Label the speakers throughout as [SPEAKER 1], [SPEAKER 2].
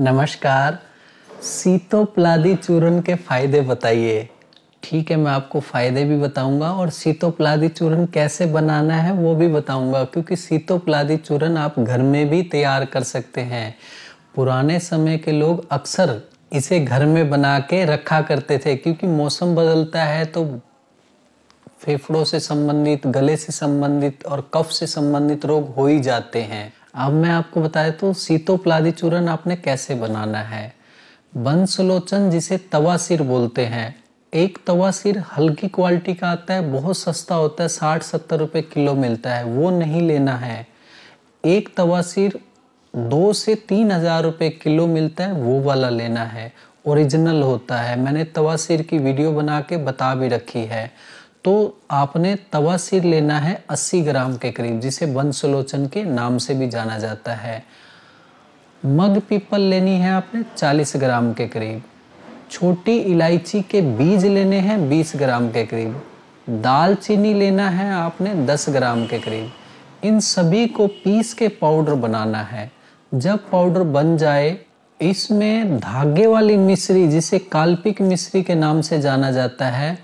[SPEAKER 1] नमस्कार सीतोप्लादी चूर्ण के फायदे बताइए ठीक है मैं आपको फायदे भी बताऊंगा और सीतोप्लादी चूर्ण कैसे बनाना है वो भी बताऊंगा क्योंकि सीतोप्लादी चूर्ण आप घर में भी तैयार कर सकते हैं पुराने समय के लोग अक्सर इसे घर में बना के रखा करते थे क्योंकि मौसम बदलता है तो फेफड़ों से संबंधित गले से संबंधित और कफ से संबंधित रोग हो ही जाते हैं अब मैं आपको बताया तो सीतोपलादी चूर्ण आपने कैसे बनाना है बंसलोचन जिसे तवासिर बोलते हैं एक तवासिर हल्की क्वालिटी का आता है बहुत सस्ता होता है साठ सत्तर रुपये किलो मिलता है वो नहीं लेना है एक तवासिर दो से तीन हज़ार रुपये किलो मिलता है वो वाला लेना है ओरिजिनल होता है मैंने तवासिर की वीडियो बना के बता भी रखी है तो आपने तवा सीर लेना है 80 ग्राम के करीब जिसे वंशलोचन के नाम से भी जाना जाता है मग पीपल लेनी है आपने 40 ग्राम के करीब छोटी इलायची के बीज लेने हैं 20 ग्राम के करीब दालचीनी लेना है आपने 10 ग्राम के करीब इन सभी को पीस के पाउडर बनाना है जब पाउडर बन जाए इसमें धागे वाली मिश्री जिसे काल्पिक मिश्री के नाम से जाना जाता है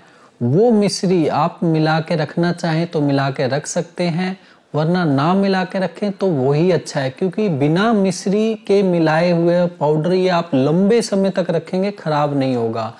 [SPEAKER 1] वो मिश्री आप मिला के रखना चाहें तो मिला के रख सकते हैं वरना ना मिला के रखें तो वही अच्छा है क्योंकि बिना मिश्री के मिलाए हुए पाउडर ये आप लंबे समय तक रखेंगे खराब नहीं होगा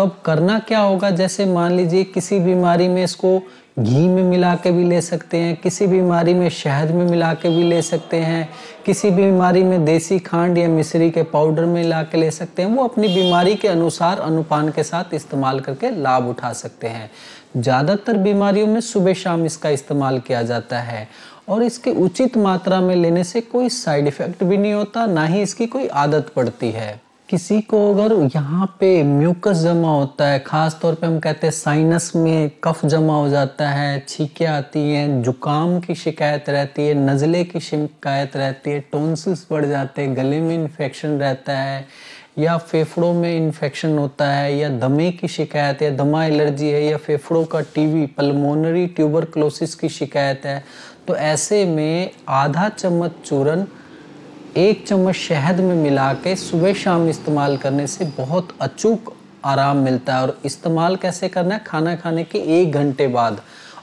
[SPEAKER 1] तो अब करना क्या होगा जैसे मान लीजिए किसी बीमारी में इसको घी में मिला के भी ले सकते हैं किसी बीमारी में शहद में मिला के भी ले सकते हैं किसी बीमारी में देसी खांड या मिश्री के पाउडर में मिला के ले सकते हैं वो अपनी बीमारी के अनुसार अनुपान के साथ इस्तेमाल करके लाभ उठा सकते हैं ज़्यादातर बीमारियों में सुबह शाम इसका इस्तेमाल किया जाता है और इसके उचित मात्रा में लेने से कोई साइड इफ़ेक्ट भी नहीं होता ना ही इसकी कोई आदत पड़ती है किसी को अगर यहाँ पे म्यूकस जमा होता है खास तौर पे हम कहते हैं साइनस में कफ जमा हो जाता है छीके आती हैं जुकाम की शिकायत रहती है नज़ले की शिकायत रहती है टोनसिल्स बढ़ जाते हैं गले में इन्फेक्शन रहता है या फेफड़ों में इन्फेक्शन होता है या दमे की शिकायत है दमा एलर्जी है या फेफड़ों का टीवी पल्मोनरी ट्यूबरक्लोसिस की शिकायत है तो ऐसे में आधा चम्मच चूरन एक चम्मच शहद में मिला के सुबह शाम इस्तेमाल करने से बहुत अचूक आराम मिलता है और इस्तेमाल कैसे करना है खाना खाने के एक घंटे बाद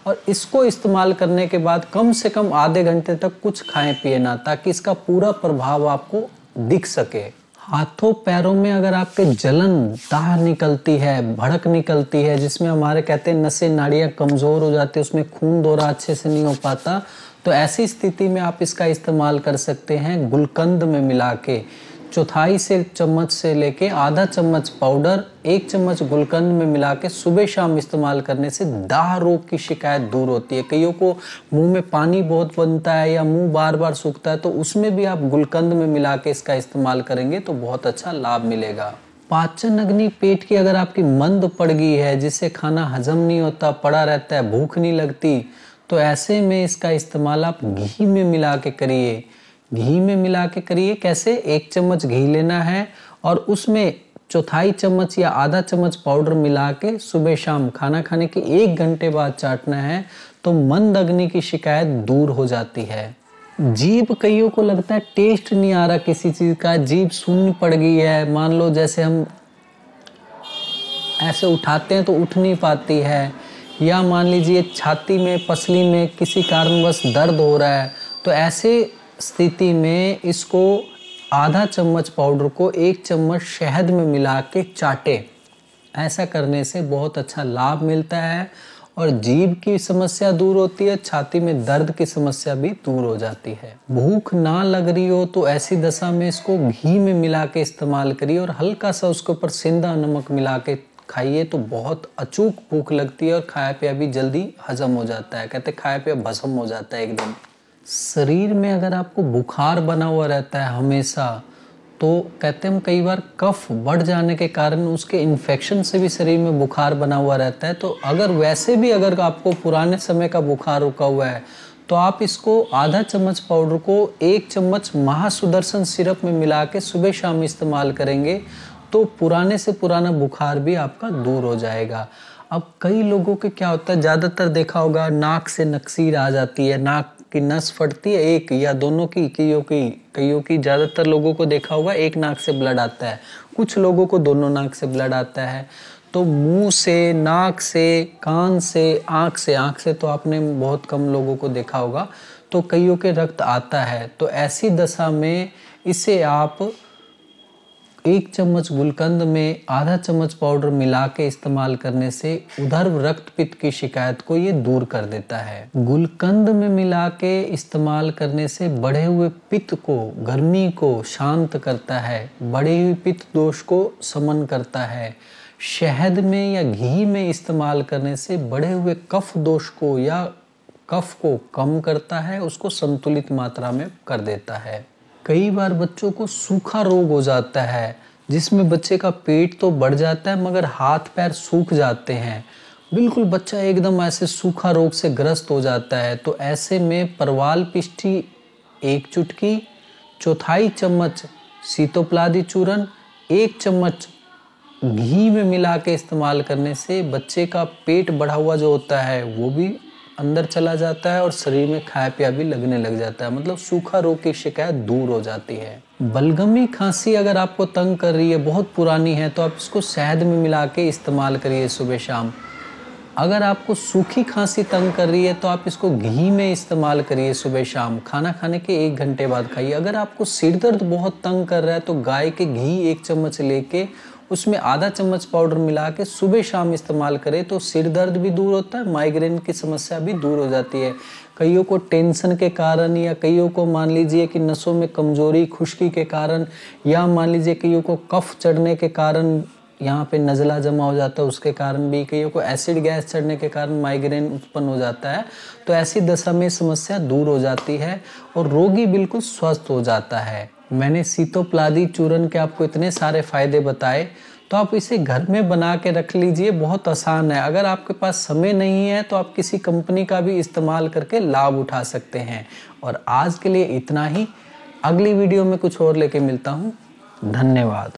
[SPEAKER 1] और इसको इस्तेमाल करने के बाद कम से कम आधे घंटे तक कुछ खाएं पिए ना ताकि इसका पूरा प्रभाव आपको दिख सके हाथों पैरों में अगर आपके जलन दाह निकलती है भड़क निकलती है जिसमें हमारे कहते हैं नसें नाड़ियाँ कमज़ोर हो जाती है उसमें खून दौरा अच्छे से नहीं हो पाता तो ऐसी स्थिति में आप इसका इस्तेमाल कर सकते हैं गुलकंद में मिला के चौथाई से चम्मच से लेके आधा चम्मच पाउडर एक चम्मच गुलकंद में मिला के सुबह शाम इस्तेमाल करने से दाह रोग की शिकायत दूर होती है कईयों को मुंह में पानी बहुत बनता है या मुंह बार बार सूखता है तो उसमें भी आप गुलकंद में मिला के इसका इस्तेमाल करेंगे तो बहुत अच्छा लाभ मिलेगा पाचन अग्नि पेट की अगर आपकी मंद पड़ गई है जिससे खाना हजम नहीं होता पड़ा रहता है भूख नहीं लगती तो ऐसे में इसका इस्तेमाल आप घी में मिला के करिए घी में मिला के करिए कैसे एक चम्मच घी लेना है और उसमें चौथाई चम्मच या आधा चम्मच पाउडर मिला के सुबह शाम खाना खाने के एक घंटे बाद चाटना है तो मंद अग्नि की शिकायत दूर हो जाती है जीप कईयों को लगता है टेस्ट नहीं आ रहा किसी चीज़ का जीप सुन पड़ गई है मान लो जैसे हम ऐसे उठाते हैं तो उठ नहीं पाती है या मान लीजिए छाती में पसली में किसी कारणवश दर्द हो रहा है तो ऐसे स्थिति में इसको आधा चम्मच पाउडर को एक चम्मच शहद में मिला के चाटे ऐसा करने से बहुत अच्छा लाभ मिलता है और जीभ की समस्या दूर होती है छाती में दर्द की समस्या भी दूर हो जाती है भूख ना लग रही हो तो ऐसी दशा में इसको घी में मिला के इस्तेमाल करिए और हल्का सा उसके ऊपर सिंधा नमक मिला के खाइए तो बहुत अचूक भूख लगती है और खाया पिया भी जल्दी हजम हो जाता है कहते खाया पिया भसम हो जाता है एकदम शरीर में अगर आपको बुखार बना हुआ रहता है हमेशा तो कहते हम कई बार कफ बढ़ जाने के कारण उसके इन्फेक्शन से भी शरीर में बुखार बना हुआ रहता है तो अगर वैसे भी अगर आपको पुराने समय का बुखार रुका हुआ है तो आप इसको आधा चम्मच पाउडर को एक चम्मच महासुदर्शन सिरप में मिला के सुबह शाम इस्तेमाल करेंगे तो पुराने से पुराना बुखार भी आपका दूर हो जाएगा अब कई लोगों के क्या होता है ज़्यादातर देखा होगा नाक से नक्सीर आ जाती है नाक की नस फटती है एक या दोनों की कईयों की कईयों की ज़्यादातर लोगों को देखा होगा एक नाक से ब्लड आता है कुछ लोगों को दोनों नाक से ब्लड आता है तो मुंह से नाक से कान से आँख से आँख से तो आपने बहुत कम लोगों को देखा होगा तो कईयों के रक्त आता है तो ऐसी दशा में इसे आप एक चम्मच गुलकंद में आधा चम्मच पाउडर मिला के इस्तेमाल करने से उधर रक्त पित्त की शिकायत को ये दूर कर देता है गुलकंद में मिला के इस्तेमाल करने से बढ़े हुए पित्त को गर्मी को शांत करता है बढ़े हुए पित्त दोष को समन करता है शहद में या घी में इस्तेमाल करने से बढ़े हुए कफ दोष को या कफ को कम करता है उसको संतुलित मात्रा में कर देता है कई बार बच्चों को सूखा रोग हो जाता है जिसमें बच्चे का पेट तो बढ़ जाता है मगर हाथ पैर सूख जाते हैं बिल्कुल बच्चा एकदम ऐसे सूखा रोग से ग्रस्त हो जाता है तो ऐसे में परवाल पिष्टी एक चुटकी चौथाई चम्मच सीतोपलादी चूर्ण एक चम्मच घी में मिला के इस्तेमाल करने से बच्चे का पेट बढ़ा हुआ जो होता है वो भी अंदर चला जाता है और शरीर में खाया पिया भी लगने लग जाता है मतलब सूखा रोग की शिकायत दूर हो जाती है बलगमी खांसी अगर आपको तंग कर रही है बहुत पुरानी है तो आप इसको शहद में मिला के इस्तेमाल करिए सुबह शाम अगर आपको सूखी खांसी तंग कर रही है तो आप इसको घी में इस्तेमाल करिए सुबह शाम खाना खाने के एक घंटे बाद खाइए अगर आपको सिर दर्द बहुत तंग कर रहा है तो गाय के घी एक चम्मच लेके उसमें आधा चम्मच पाउडर मिला के सुबह शाम इस्तेमाल करें तो सिर दर्द भी दूर होता है माइग्रेन की समस्या भी दूर हो जाती है कईयों को टेंशन के कारण या कईयों को मान लीजिए कि नसों में कमजोरी खुश्की के कारण या मान लीजिए कईयों को कफ चढ़ने के कारण यहाँ पे नज़ला जमा हो जाता है उसके कारण भी कईयों को एसिड गैस चढ़ने के कारण माइग्रेन उत्पन्न हो जाता है तो ऐसी दशा में समस्या दूर हो जाती है और रोगी बिल्कुल स्वस्थ हो जाता है मैंने सीतोप्लादी चूरन के आपको इतने सारे फायदे बताए तो आप इसे घर में बना के रख लीजिए बहुत आसान है अगर आपके पास समय नहीं है तो आप किसी कंपनी का भी इस्तेमाल करके लाभ उठा सकते हैं और आज के लिए इतना ही अगली वीडियो में कुछ और लेके मिलता हूँ धन्यवाद